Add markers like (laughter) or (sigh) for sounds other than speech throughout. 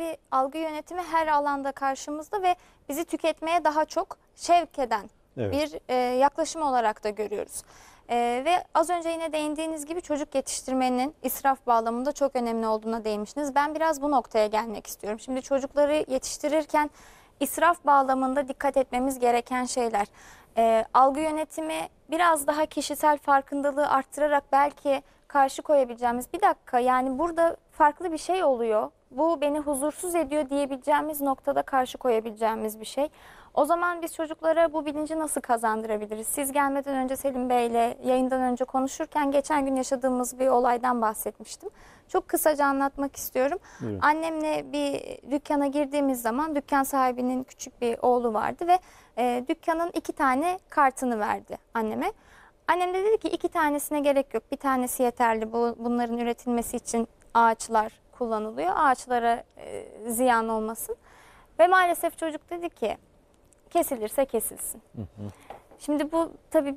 bir algı yönetimi her alanda karşımızda ve bizi tüketmeye daha çok şevk eden evet. bir e, yaklaşım olarak da görüyoruz. Ee, ve az önce yine değindiğiniz gibi çocuk yetiştirmenin israf bağlamında çok önemli olduğuna değinmiştiniz. Ben biraz bu noktaya gelmek istiyorum. Şimdi çocukları yetiştirirken israf bağlamında dikkat etmemiz gereken şeyler. Ee, algı yönetimi biraz daha kişisel farkındalığı arttırarak belki karşı koyabileceğimiz bir dakika yani burada farklı bir şey oluyor bu beni huzursuz ediyor diyebileceğimiz noktada karşı koyabileceğimiz bir şey. O zaman biz çocuklara bu bilinci nasıl kazandırabiliriz? Siz gelmeden önce Selim Bey'le yayından önce konuşurken geçen gün yaşadığımız bir olaydan bahsetmiştim. Çok kısaca anlatmak istiyorum. Evet. Annemle bir dükkana girdiğimiz zaman dükkan sahibinin küçük bir oğlu vardı ve e, dükkanın iki tane kartını verdi anneme. Annem de dedi ki iki tanesine gerek yok. Bir tanesi yeterli. Bu, bunların üretilmesi için ağaçlar kullanılıyor ağaçlara e, ziyan olmasın. Ve maalesef çocuk dedi ki kesilirse kesilsin. Şimdi bu tabii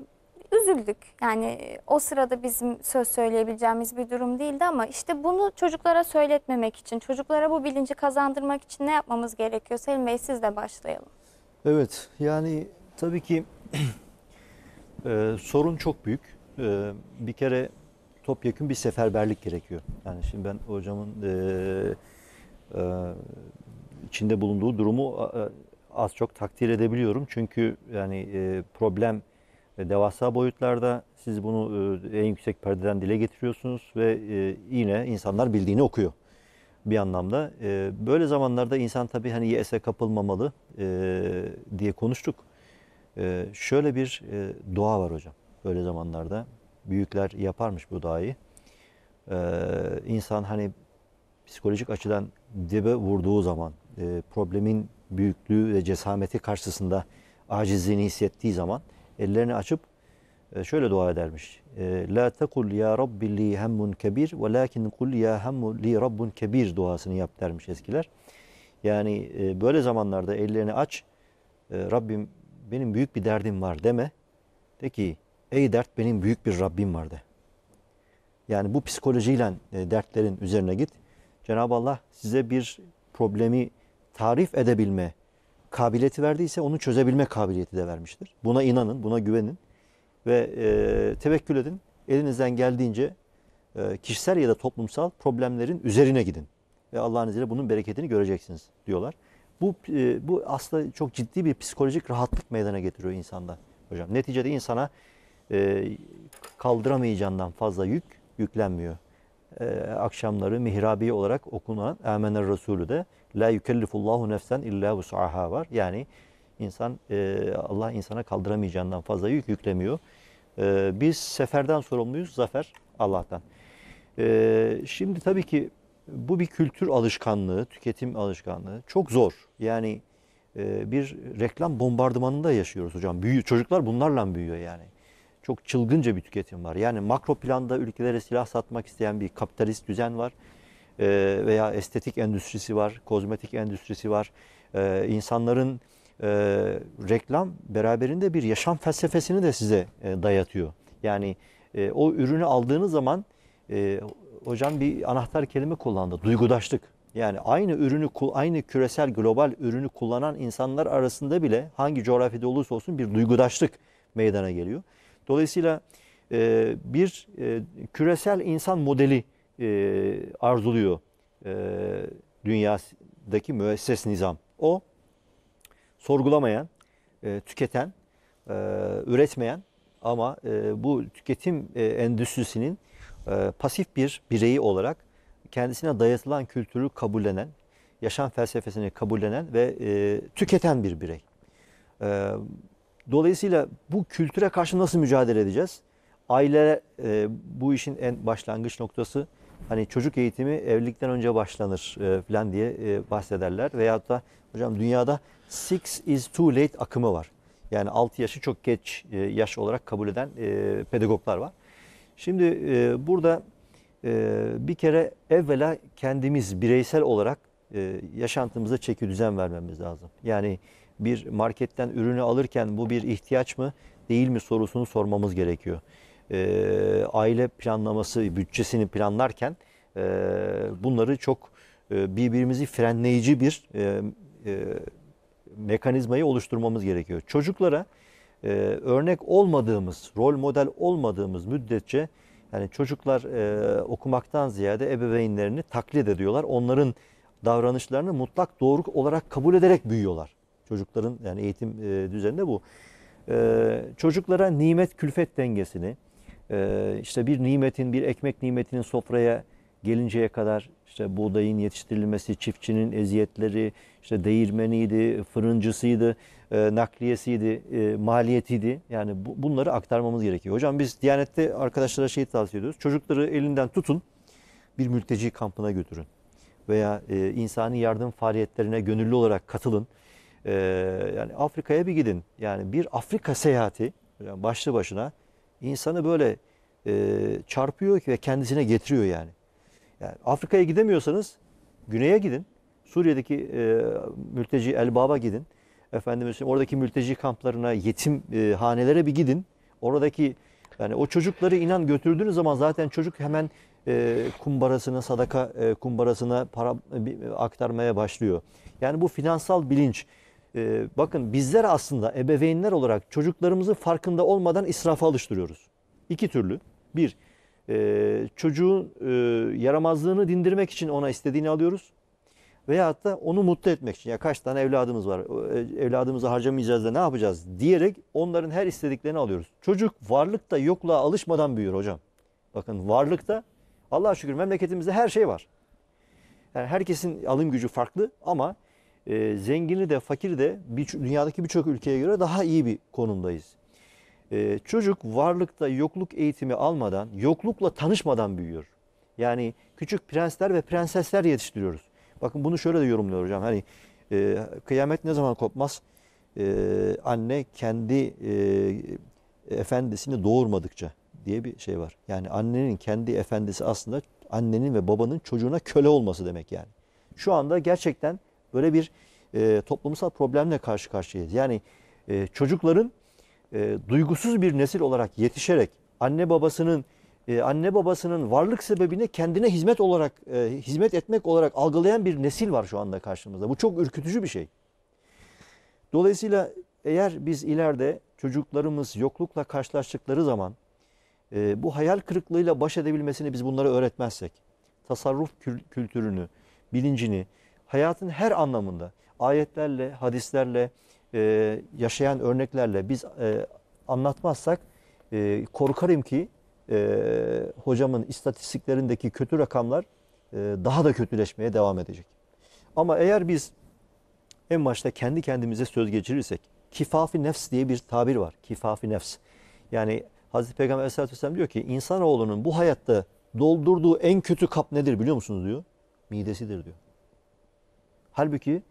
üzüldük. Yani e, o sırada bizim söz söyleyebileceğimiz bir durum değildi ama işte bunu çocuklara söyletmemek için, çocuklara bu bilinci kazandırmak için ne yapmamız gerekiyor? Selim Bey siz başlayalım. Evet yani tabii ki (clears throat) e, sorun çok büyük. E, bir kere topyekun bir seferberlik gerekiyor. Yani şimdi ben hocamın e, e, içinde bulunduğu durumu e, az çok takdir edebiliyorum. Çünkü yani e, problem e, devasa boyutlarda. Siz bunu e, en yüksek perdeden dile getiriyorsunuz ve e, yine insanlar bildiğini okuyor bir anlamda. E, böyle zamanlarda insan tabii hani yese kapılmamalı e, diye konuştuk. E, şöyle bir e, dua var hocam böyle zamanlarda büyükler yaparmış bu dahi. Ee, insan hani psikolojik açıdan dibe vurduğu zaman e, problemin büyüklüğü ve cesameti karşısında acizliğini hissettiği zaman ellerini açıp e, şöyle dua edermiş. E, La tekul ya Rabbi li hemmun kebir ve lakin kul ya hemmu li rabbun kebir duasını yap dermiş eskiler. Yani e, böyle zamanlarda ellerini aç. E, Rabbim benim büyük bir derdim var deme. De ki Ey dert benim büyük bir Rabbim var de. Yani bu psikolojiyle e, dertlerin üzerine git. Cenab-ı Allah size bir problemi tarif edebilme kabiliyeti verdiyse onu çözebilme kabiliyeti de vermiştir. Buna inanın, buna güvenin ve e, tevekkül edin. Elinizden geldiğince e, kişisel ya da toplumsal problemlerin üzerine gidin. Ve Allah'ın izniyle bunun bereketini göreceksiniz diyorlar. Bu, e, bu aslında çok ciddi bir psikolojik rahatlık meydana getiriyor insanda hocam. Neticede insana e, kaldıramayacağından fazla yük yüklenmiyor. E, akşamları mihrabi olarak okunan Amener Resulü de La yükellifullahu nefsen illa vus'aha var. Yani insan e, Allah insana kaldıramayacağından fazla yük yüklemiyor. E, biz seferden sorumluyuz, zafer Allah'tan. E, şimdi tabii ki bu bir kültür alışkanlığı, tüketim alışkanlığı. Çok zor. Yani e, bir reklam bombardımanında yaşıyoruz hocam. Büyü, çocuklar bunlarla büyüyor yani çok çılgınca bir tüketim var. Yani makro planda ülkelere silah satmak isteyen bir kapitalist düzen var. E, veya estetik endüstrisi var, kozmetik endüstrisi var. E, insanların e, reklam beraberinde bir yaşam felsefesini de size e, dayatıyor. Yani e, o ürünü aldığınız zaman e, hocam bir anahtar kelime kullandı. Duygudaşlık. Yani aynı ürünü, aynı küresel global ürünü kullanan insanlar arasında bile hangi coğrafyada olursa olsun bir duygudaşlık meydana geliyor. Dolayısıyla e, bir e, küresel insan modeli e, arzuluyor e, dünyadaki müesses nizam. O sorgulamayan, e, tüketen, e, üretmeyen ama e, bu tüketim e, endüstrisinin e, pasif bir bireyi olarak kendisine dayatılan kültürü kabullenen, yaşam felsefesini kabullenen ve e, tüketen bir birey. E, Dolayısıyla bu kültüre karşı nasıl mücadele edeceğiz? Aile e, bu işin en başlangıç noktası. Hani çocuk eğitimi evlilikten önce başlanır e, falan diye e, bahsederler. Veyahut da hocam dünyada six is too late akımı var. Yani 6 yaşı çok geç e, yaş olarak kabul eden e, pedagoglar var. Şimdi e, burada e, bir kere evvela kendimiz bireysel olarak e, yaşantımıza çeki düzen vermemiz lazım. Yani bir marketten ürünü alırken bu bir ihtiyaç mı değil mi sorusunu sormamız gerekiyor. E, aile planlaması, bütçesini planlarken e, bunları çok e, birbirimizi frenleyici bir mekanizmayı oluşturmamız gerekiyor. Çocuklara örnek olmadığımız, rol model olmadığımız müddetçe yani çocuklar e, okumaktan ziyade ebeveynlerini taklit ediyorlar. Onların davranışlarını mutlak doğru olarak kabul ederek büyüyorlar. Çocukların yani eğitim e, düzeninde bu. E, çocuklara nimet külfet dengesini, e, işte bir nimetin, bir ekmek nimetinin sofraya gelinceye kadar işte buğdayın yetiştirilmesi, çiftçinin eziyetleri, işte değirmeniydi, fırıncısıydı, e, nakliyesiydi, e, maliyetiydi. Yani bu, bunları aktarmamız gerekiyor. Hocam biz Diyanet'te arkadaşlara şey tavsiye ediyoruz. Çocukları elinden tutun, bir mülteci kampına götürün veya e, insani yardım faaliyetlerine gönüllü olarak katılın. E, yani Afrika'ya bir gidin. Yani bir Afrika seyahati yani başlı başına insanı böyle e, çarpıyor ve kendisine getiriyor yani. yani Afrika'ya gidemiyorsanız güneye gidin. Suriye'deki e, mülteci Elbab'a gidin. Efendim oradaki mülteci kamplarına, yetim e, hanelere bir gidin. Oradaki yani o çocukları inan götürdüğünüz zaman zaten çocuk hemen e, kumbarasına, sadaka e, kumbarasına para e, e, aktarmaya başlıyor. Yani bu finansal bilinç. E, bakın bizler aslında ebeveynler olarak çocuklarımızı farkında olmadan israfa alıştırıyoruz. İki türlü. Bir, e, çocuğun e, yaramazlığını dindirmek için ona istediğini alıyoruz. Veyahut da onu mutlu etmek için. Ya kaç tane evladımız var, e, evladımızı harcamayacağız da ne yapacağız diyerek onların her istediklerini alıyoruz. Çocuk varlıkta yokluğa alışmadan büyür hocam. Bakın varlıkta Allah'a şükür memleketimizde her şey var. Yani herkesin alım gücü farklı ama e, zengini de fakiri de bir, dünyadaki birçok ülkeye göre daha iyi bir konumdayız. E, çocuk varlıkta yokluk eğitimi almadan, yoklukla tanışmadan büyüyor. Yani küçük prensler ve prensesler yetiştiriyoruz. Bakın bunu şöyle de yorumluyor hocam. Hani e, kıyamet ne zaman kopmaz? E, anne kendi e, efendisini doğurmadıkça diye bir şey var. Yani annenin kendi efendisi aslında annenin ve babanın çocuğuna köle olması demek yani. Şu anda gerçekten böyle bir e, toplumsal problemle karşı karşıyayız. Yani e, çocukların e, duygusuz bir nesil olarak yetişerek anne babasının e, anne babasının varlık sebebine kendine hizmet olarak e, hizmet etmek olarak algılayan bir nesil var şu anda karşımızda. Bu çok ürkütücü bir şey. Dolayısıyla eğer biz ileride çocuklarımız yoklukla karşılaştıkları zaman e, bu hayal kırıklığıyla baş edebilmesini biz bunlara öğretmezsek, tasarruf kültürünü, bilincini hayatın her anlamında ayetlerle, hadislerle, e, yaşayan örneklerle biz e, anlatmazsak e, korkarım ki e, hocamın istatistiklerindeki kötü rakamlar e, daha da kötüleşmeye devam edecek. Ama eğer biz en başta kendi kendimize söz geçirirsek, kifafi nefs diye bir tabir var. Kifafi nefs. Yani Hazreti Peygamber Aleyhisselatü Vesselam diyor ki insanoğlunun bu hayatta doldurduğu en kötü kap nedir biliyor musunuz diyor. Midesidir diyor. Halbuki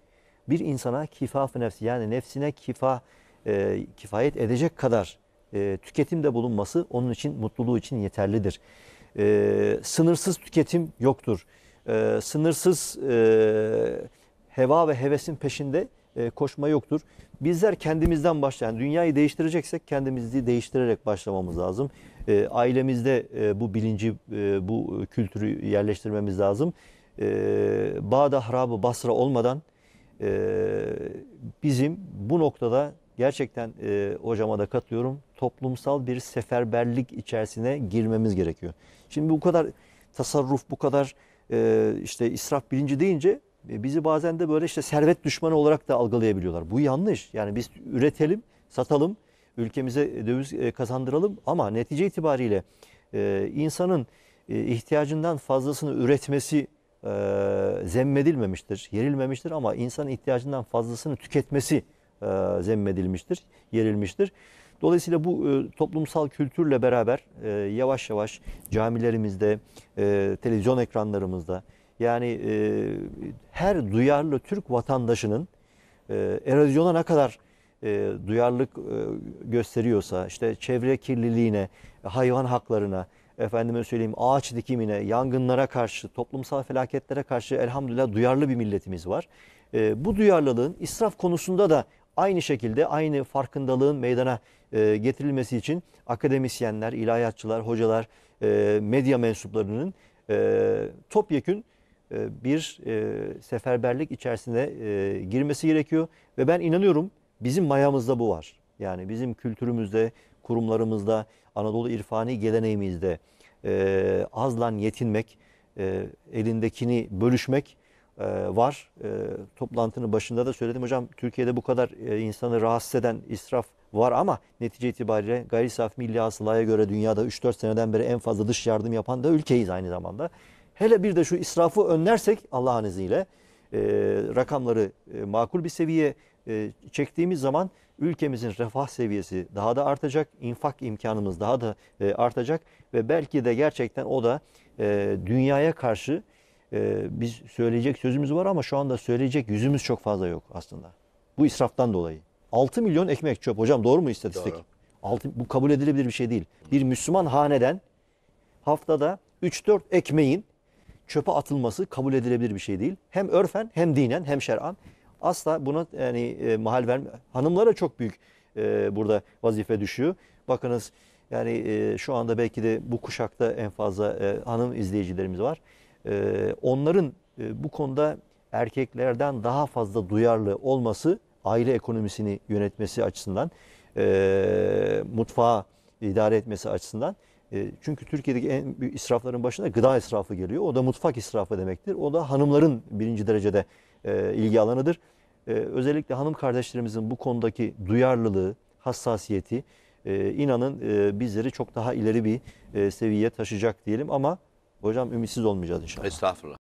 bir insana kifaf nefsi yani nefsine kifa e, kifayet edecek kadar e, tüketimde bulunması onun için mutluluğu için yeterlidir. E, sınırsız tüketim yoktur. E, sınırsız e, heva ve hevesin peşinde e, koşma yoktur. Bizler kendimizden başlayan, dünyayı değiştireceksek kendimizi değiştirerek başlamamız lazım. E, ailemizde e, bu bilinci, bu kültürü yerleştirmemiz lazım. E, Bağda harabı Basra olmadan bizim bu noktada gerçekten e, hocama da katılıyorum. Toplumsal bir seferberlik içerisine girmemiz gerekiyor. Şimdi bu kadar tasarruf, bu kadar işte israf bilinci deyince e, bizi bazen de böyle işte servet düşmanı olarak da algılayabiliyorlar. Bu yanlış. Yani biz üretelim, satalım, ülkemize döviz e, kazandıralım ama netice itibariyle e, insanın ihtiyacından fazlasını üretmesi zemmedilmemiştir, yerilmemiştir ama insanın ihtiyacından fazlasını tüketmesi zemmedilmiştir, yerilmiştir. Dolayısıyla bu e, toplumsal kültürle beraber e, yavaş yavaş camilerimizde, e, televizyon ekranlarımızda, yani e, her duyarlı Türk vatandaşının e, erozyona ne kadar e, duyarlılık e, gösteriyorsa, işte çevre kirliliğine, hayvan haklarına, efendime söyleyeyim ağaç dikimine, yangınlara karşı, toplumsal felaketlere karşı elhamdülillah duyarlı bir milletimiz var. E, bu duyarlılığın israf konusunda da aynı şekilde aynı farkındalığın meydana e, getirilmesi için akademisyenler, ilahiyatçılar, hocalar, e, medya mensuplarının e, topyekün e, bir e, seferberlik içerisine e, girmesi gerekiyor. Ve ben inanıyorum bizim mayamızda bu var. Yani bizim kültürümüzde, kurumlarımızda, Anadolu irfani geleneğimizde azlan yetinmek, elindekini bölüşmek var. Toplantının başında da söyledim hocam Türkiye'de bu kadar insanı rahatsız eden israf var ama netice itibariyle gayri safi milli hasılaya göre dünyada 3-4 seneden beri en fazla dış yardım yapan da ülkeyiz aynı zamanda. Hele bir de şu israfı önlersek Allah'ın izniyle e, rakamları e, makul bir seviyeye e, çektiğimiz zaman ülkemizin refah seviyesi daha da artacak, infak imkanımız daha da e, artacak ve belki de gerçekten o da e, dünyaya karşı e, biz söyleyecek sözümüz var ama şu anda söyleyecek yüzümüz çok fazla yok aslında. Bu israftan dolayı. 6 milyon ekmek çöp hocam doğru mu istatistik? Doğru. 6, bu kabul edilebilir bir şey değil. Bir Müslüman haneden haftada 3-4 ekmeğin çöpe atılması kabul edilebilir bir şey değil. Hem örfen hem dinen hem şer'an asla buna yani e, mahal verme. Hanımlara çok büyük e, burada vazife düşüyor. Bakınız yani e, şu anda belki de bu kuşakta en fazla e, hanım izleyicilerimiz var. E, onların e, bu konuda erkeklerden daha fazla duyarlı olması aile ekonomisini yönetmesi açısından, e, mutfağı idare etmesi açısından e, çünkü Türkiye'deki en büyük israfların başında gıda israfı geliyor. O da mutfak israfı demektir. O da hanımların birinci derecede e, ilgi alanıdır. E, özellikle hanım kardeşlerimizin bu konudaki duyarlılığı, hassasiyeti inanın bizleri çok daha ileri bir seviyeye taşıyacak diyelim. Ama hocam ümitsiz olmayacağız inşallah. Estağfurullah.